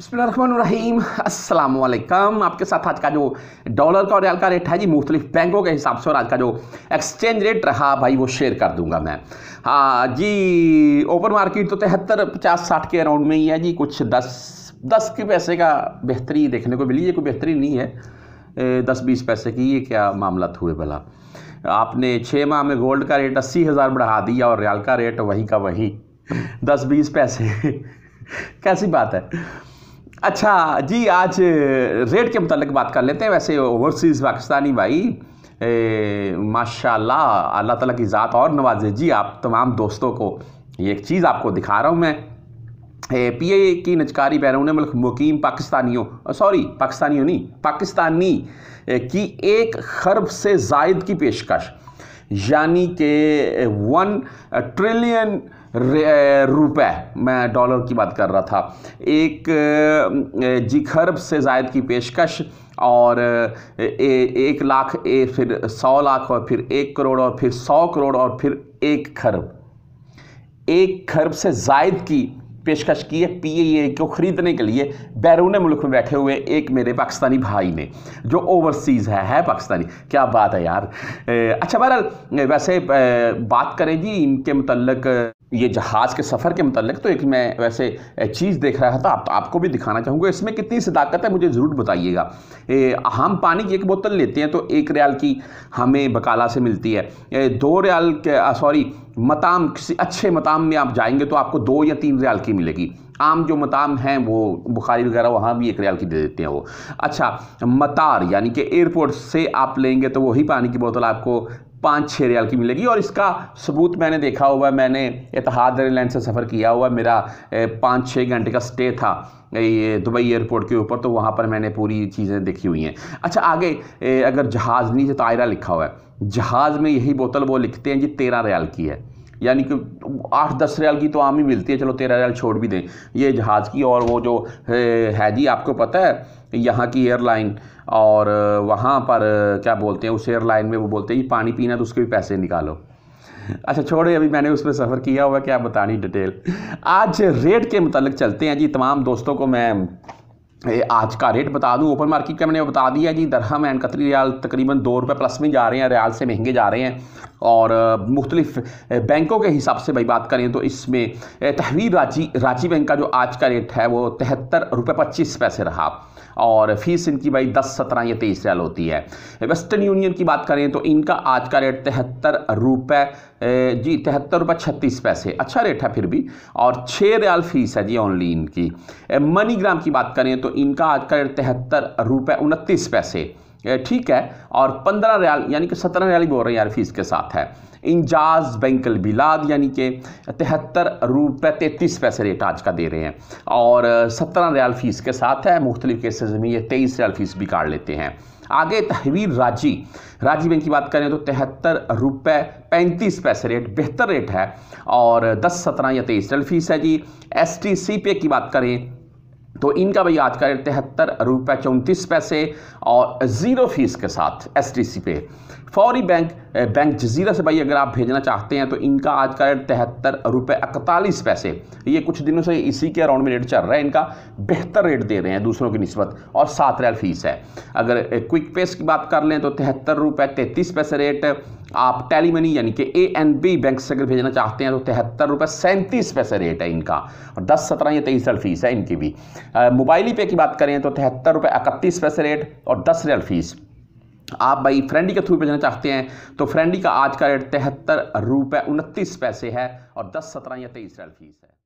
अस्सलाम वालेकुम आपके साथ आज का जो डॉलर का और रियाल का रेट है जी मुख्तलिफ बैंकों के हिसाब से और आज का जो एक्सचेंज रेट रहा भाई वो शेयर कर दूंगा मैं हाँ जी ओपन मार्केट तो तिहत्तर पचास साठ के अराउंड में ही है जी कुछ दस दस के पैसे का बेहतरी देखने को मिली ये कोई बेहतरी नहीं है दस बीस पैसे की ये क्या मामला हुए भला आपने छः माह में गोल्ड का रेट अस्सी हज़ार बढ़ा दिया और रियाल का रेट वहीं का वहीं दस बीस पैसे कैसी बात है अच्छा जी आज रेट के मतलब बात कर लेते हैं वैसे ओवरसीज़ पाकिस्तानी भाई माशाल्लाह अल्लाह ताला की ज़ात और नवाजे जी आप तमाम दोस्तों को ये एक चीज़ आपको दिखा रहा हूँ मैं पी ए की नचकारी बैरून मुल्क मुकीम पाकिस्तानियों सॉरी पाकिस्तानियों नहीं पाकिस्तानी की एक खरब से जायद की पेशकश यानी कि वन ट्रिलियन रुपए मैं डॉलर की बात कर रहा था एक जी खरब से जायद की पेशकश और ए, एक लाख ए फिर सौ लाख और फिर एक करोड़ और फिर सौ करोड़ और फिर एक खरब एक खरब से जायद की पेशकश की है पी ए को ख़रीदने के लिए बैरून मुल्क में बैठे हुए एक मेरे पाकिस्तानी भाई ने जो ओवरसीज़ है है पाकिस्तानी क्या बात है यार अच्छा बहरहाल वैसे बात करें जी इनके मतलब ये जहाज़ के सफ़र के मतलब तो एक मैं वैसे चीज़ देख रहा था आप, आपको भी दिखाना चाहूँगा इसमें कितनी सदाकत है मुझे ज़रूर बताइएगा हम पानी की एक बोतल लेते हैं तो एक रियाल की हमें बकाला से मिलती है ए, दो रियाल के सॉरी मताम किसी अच्छे मताम में आप जाएंगे तो आपको दो या तीन रियाल की मिलेगी आम जो मताम हैं वो बुखारी वगैरह वहाँ भी एक रियाल की दे देते हैं वो अच्छा मतार यानी कि एयरपोर्ट से आप लेंगे तो वही पानी की बोतल आपको पाँच छः रियाल की मिलेगी और इसका सबूत मैंने देखा हुआ है मैंने इतिहाद एयरलाइन से सफ़र किया हुआ मेरा पाँच छः घंटे का स्टे था ये दुबई एयरपोर्ट के ऊपर तो वहाँ पर मैंने पूरी चीज़ें देखी हुई हैं अच्छा आगे अगर जहाज़ नीचे तायरा लिखा हुआ है जहाज़ में यही बोतल वो लिखते हैं जी तेरह रियाल की है यानी कि आठ दस रियाल की तो आम ही मिलती है चलो तेरह रियाल छोड़ भी दें ये जहाज़ की और वो जो है जी आपको पता है यहाँ की एयरलाइन और वहाँ पर क्या बोलते हैं उस एयरलाइन में वो बोलते हैं कि पानी पीना तो उसके भी पैसे निकालो अच्छा छोड़े अभी मैंने उसमें सफ़र किया हुआ क्या बतानी डिटेल आज रेट के मतलब चलते हैं जी तमाम दोस्तों को मैं आज का रेट बता दूं ओपन मार्केट का मैंने बता दिया जी दरहम एंड कतरी रियाल तकरीबन दो रुपये प्लस में जा रहे हैं रियाल से महंगे जा रहे हैं और मुख्तलिफ बैंकों के हिसाब से भाई बात करें तो इसमें तहवीर रांची रांची बैंक का जो आज का रेट है वो तिहत्तर रुपये पच्चीस पैसे रहा और फीस इनकी भाई दस सत्रह या तेईस रियाल होती है वेस्टर्न यूनियन की बात करें तो इनका आज का रेट तिहत्तर रुपये जी तिहत्तर रुपये छत्तीस पैसे अच्छा रेट है फिर भी और छः रियाल फीस है जी ओनली इनकी मनीग्राम की बात करें तो इनका आज का रेट तिहत्तर रुपये उनतीस पैसे ठीक है और पंद्रह रियाल यानी कि सत्रह रियाल बोल रहे हैं यार फीस के साथ है इंजाज बैंकल बिलाद यानी कि तिहत्तर रुपये तैंतीस पैसे रेट आज का दे रहे हैं और सत्रह रियाल फीस के साथ है मुख्तलिफ केसेज में ये तेईस रियाल फीस भी काट लेते हैं आगे तहवीर राजी राजी बैंक की बात करें तो तिहत्तर रुपये पैंतीस पैसे रेट बेहतर रेट है और दस सत्रह या तेईस रियल फीस है जी एस टी सी पे की बात करें तो इनका भाई आज का रेट तिहत्तर रुपये चौंतीस पैसे और ज़ीरो फीस के साथ एस टी सी पे फौरी बैंक बैंक जजीरा से भाई अगर आप भेजना चाहते हैं तो इनका आज का रेट तिहत्तर रुपये इकतालीस पैसे ये कुछ दिनों से इसी के अराउंड में रेट चल रहा है इनका बेहतर रेट दे रहे हैं दूसरों की नस्बत और सात रैल फीस है अगर क्विक पेस की बात कर लें तो तिहत्तर रुपये तैंतीस पैसे रेट आप टैली मनी यानी कि ए एन बी बैंक से अगर भेजना चाहते हैं तो तिहत्तर रुपये सैंतीस पैसे रेट है इनका और दस सत्रह या तेईस रियल फीस है इनकी भी मोबाइल पे की बात करें तो तिहत्तर रुपये इकतीस पैसे रेट और दस रियल फीस आप भाई फ्रेंडी के थ्रू भेजना चाहते हैं तो फ्रेंडी का आज का रेट तिहत्तर रुपये उनतीस पैसे है और दस सत्रह या तेईस रियल फीस है